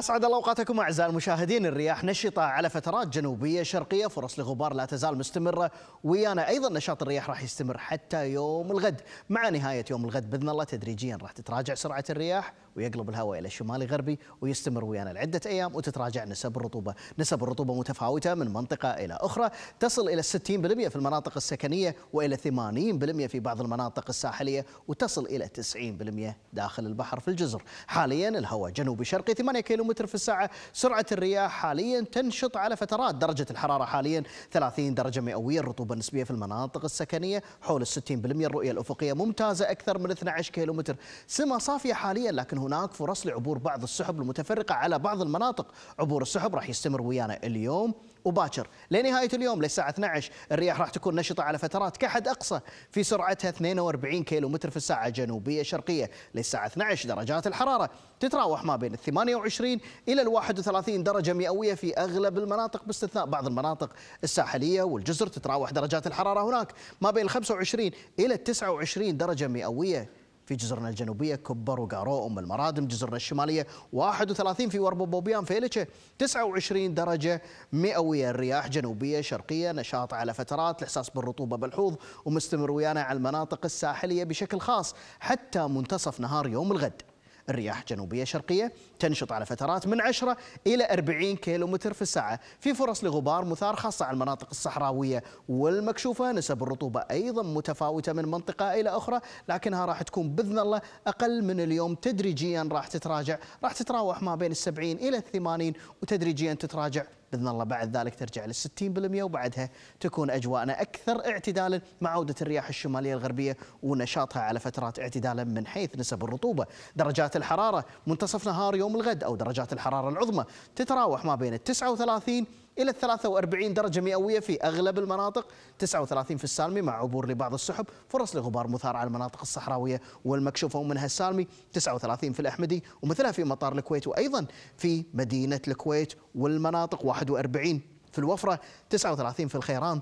أسعد الله أوقاتكم أعزائي المشاهدين الرياح نشطة على فترات جنوبية شرقية فرص لغبار لا تزال مستمرة ويانا أيضا نشاط الرياح راح يستمر حتى يوم الغد مع نهاية يوم الغد بإذن الله تدريجيا راح تتراجع سرعة الرياح ويقلب الهواء إلى الشمالي غربي ويستمر ويانا لعدة أيام وتتراجع نسب الرطوبة نسب الرطوبة متفاوتة من منطقة إلى أخرى تصل إلى 60% في المناطق السكنية وإلى 80% في بعض المناطق الساحلية وتصل إلى 90% داخل البحر في الجزر حاليا الهواء جنوبي شرقي 8 كيلو متر في الساعة سرعة الرياح حاليا تنشط على فترات درجة الحرارة حاليا 30 درجة مئوية الرطوبة النسبية في المناطق السكنية حول 60% الرؤية الأفقية ممتازة أكثر من 12 متر سما صافية حاليا لكن هناك فرص لعبور بعض السحب المتفرقة على بعض المناطق عبور السحب راح يستمر ويانا اليوم وباكر لنهاية اليوم للساعة 12 الرياح راح تكون نشطة على فترات كحد أقصى في سرعتها 42 متر في الساعة جنوبية شرقية للساعة 12 درجات الحرارة تتراوح ما بين 28 20 إلى 31 درجة مئوية في أغلب المناطق باستثناء بعض المناطق الساحلية والجزر تتراوح درجات الحرارة هناك ما بين 25 إلى 29 درجة مئوية في جزرنا الجنوبيه كبر وقارو ام المرادم جزرنا الشماليه 31 في ورب بوبيان فيلتشه 29 درجه مئويه الرياح جنوبيه شرقيه نشاط على فترات الاحساس بالرطوبه ملحوظ ومستمر ويانا على المناطق الساحليه بشكل خاص حتى منتصف نهار يوم الغد الرياح جنوبية شرقية تنشط على فترات من 10 إلى 40 كيلومتر في الساعة في فرص لغبار مثار خاصة على المناطق الصحراوية والمكشوفة نسب الرطوبة أيضا متفاوتة من منطقة إلى أخرى لكنها راح تكون بإذن الله أقل من اليوم تدريجيا راح تتراجع راح تتراوح ما بين السبعين إلى الثمانين وتدريجيا تتراجع باذن الله بعد ذلك ترجع لل 60% وبعدها تكون اجواءنا اكثر اعتدالا مع عوده الرياح الشماليه الغربيه ونشاطها على فترات اعتدالا من حيث نسب الرطوبه، درجات الحراره منتصف نهار يوم الغد او درجات الحراره العظمى تتراوح ما بين 39 إلى 43 درجة مئوية في أغلب المناطق 39 في السالمي مع عبور لبعض السحب فرص لغبار مثار على المناطق الصحراوية والمكشوفة ومنها السالمي 39 في الأحمدي ومثلها في مطار الكويت وأيضا في مدينة الكويت والمناطق 41 في الوفرة 39 في الخيران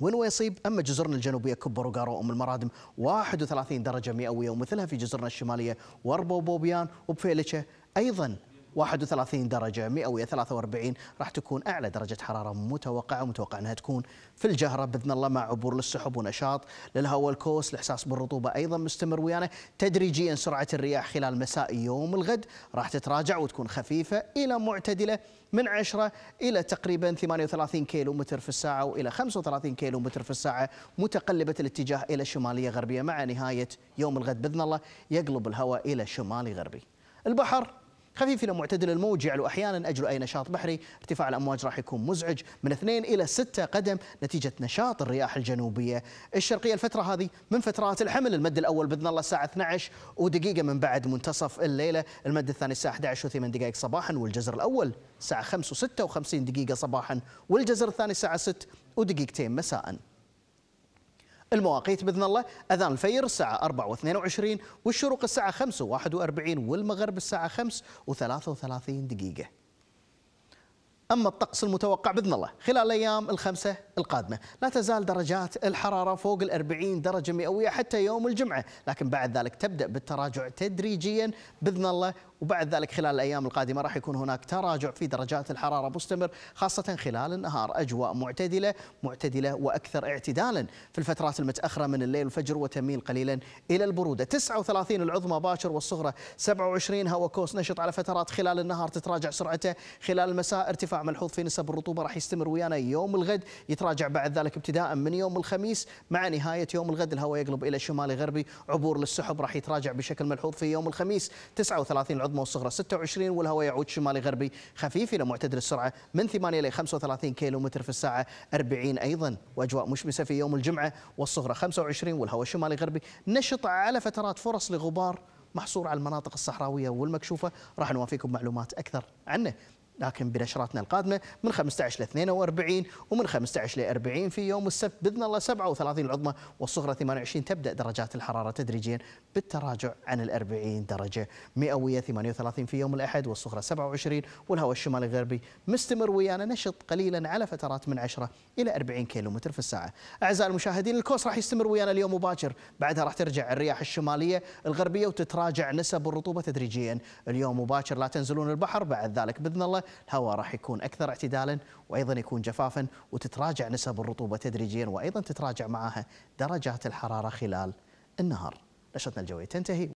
وين ويصيب أما جزرنا الجنوبية كبر وقارو أم المرادم 31 درجة مئوية ومثلها في جزرنا الشمالية وربو وبوبيان وبفيلشة أيضا 31 درجة مئوية 43 راح تكون أعلى درجة حرارة متوقعة متوقع أنها تكون في الجهرة بإذن الله مع عبور للسحب ونشاط للهواء الكوس الإحساس بالرطوبة أيضا مستمر ويانا تدريجيا سرعة الرياح خلال مساء يوم الغد راح تتراجع وتكون خفيفة إلى معتدلة من 10 إلى تقريبا 38 كيلو متر في الساعة وإلى 35 كيلو متر في الساعة متقلبة الاتجاه إلى شمالية غربية مع نهاية يوم الغد بإذن الله يقلب الهواء إلى شمالي غربي البحر خفيف الى معتدل الموج يعلو احيانا اجل اي نشاط بحري، ارتفاع الامواج راح يكون مزعج من 2 الى 6 قدم نتيجه نشاط الرياح الجنوبيه الشرقيه الفتره هذه من فترات الحمل، المد الاول باذن الله الساعه 12 ودقيقه من بعد منتصف الليله، المد الثاني الساعه 11 و8 دقائق صباحا والجزر الاول الساعه 5 و56 دقيقه صباحا والجزر الثاني الساعه 6 ودقيقتين مساءً. المواقيت باذن الله اذان الفير الساعه 4 و22 والشروق الساعه 5 و41 والمغرب الساعه 5 و33 دقيقه. اما الطقس المتوقع باذن الله خلال الايام الخمسه القادمة لا تزال درجات الحرارة فوق الأربعين درجة مئوية حتى يوم الجمعة لكن بعد ذلك تبدأ بالتراجع تدريجيا بإذن الله وبعد ذلك خلال الأيام القادمة راح يكون هناك تراجع في درجات الحرارة مستمر خاصة خلال النهار أجواء معتدلة معتدلة وأكثر اعتدالا في الفترات المتأخرة من الليل والفجر وتميل قليلا إلى البرودة 39 العظمى باكر والصغرى 27 هواء كوس نشط على فترات خلال النهار تتراجع سرعته خلال المساء ارتفاع ملحوظ في نسب الرطوبة راح يستمر ويانا يوم الغد يتراجع بعد ذلك ابتداء من يوم الخميس مع نهاية يوم الغد الهواء يقلب إلى شمالي غربي عبور للسحب راح يتراجع بشكل ملحوظ في يوم الخميس 39 العظمى والصغرى 26 والهواء يعود شمالي غربي خفيف إلى معتدل السرعة من 8 إلى 35 متر في الساعة 40 أيضا وأجواء مشمسة في يوم الجمعة والصغرى 25 والهواء شمالي غربي نشط على فترات فرص لغبار محصور على المناطق الصحراوية والمكشوفة راح نوافيكم معلومات أكثر عنه لكن بنشراتنا القادمه من 15 ل 42 ومن 15 ل 40 في يوم السبت باذن الله 37 العظمى والصغرى 28 تبدا درجات الحراره تدريجيا بالتراجع عن ال 40 درجه مئويه 38 في يوم الاحد والصغرى 27 والهواء الشمالي الغربي مستمر ويانا نشط قليلا على فترات من 10 الى 40 متر في الساعه اعزائي المشاهدين الكوس راح يستمر ويانا اليوم مباشر بعدها راح ترجع الرياح الشماليه الغربيه وتتراجع نسب الرطوبه تدريجيا اليوم مباشر لا تنزلون البحر بعد ذلك باذن الله الهواء راح يكون اكثر اعتدالا وايضا يكون جفافا وتتراجع نسب الرطوبه تدريجيا وايضا تتراجع معها درجات الحراره خلال النهار. نشرتنا الجويه تنتهي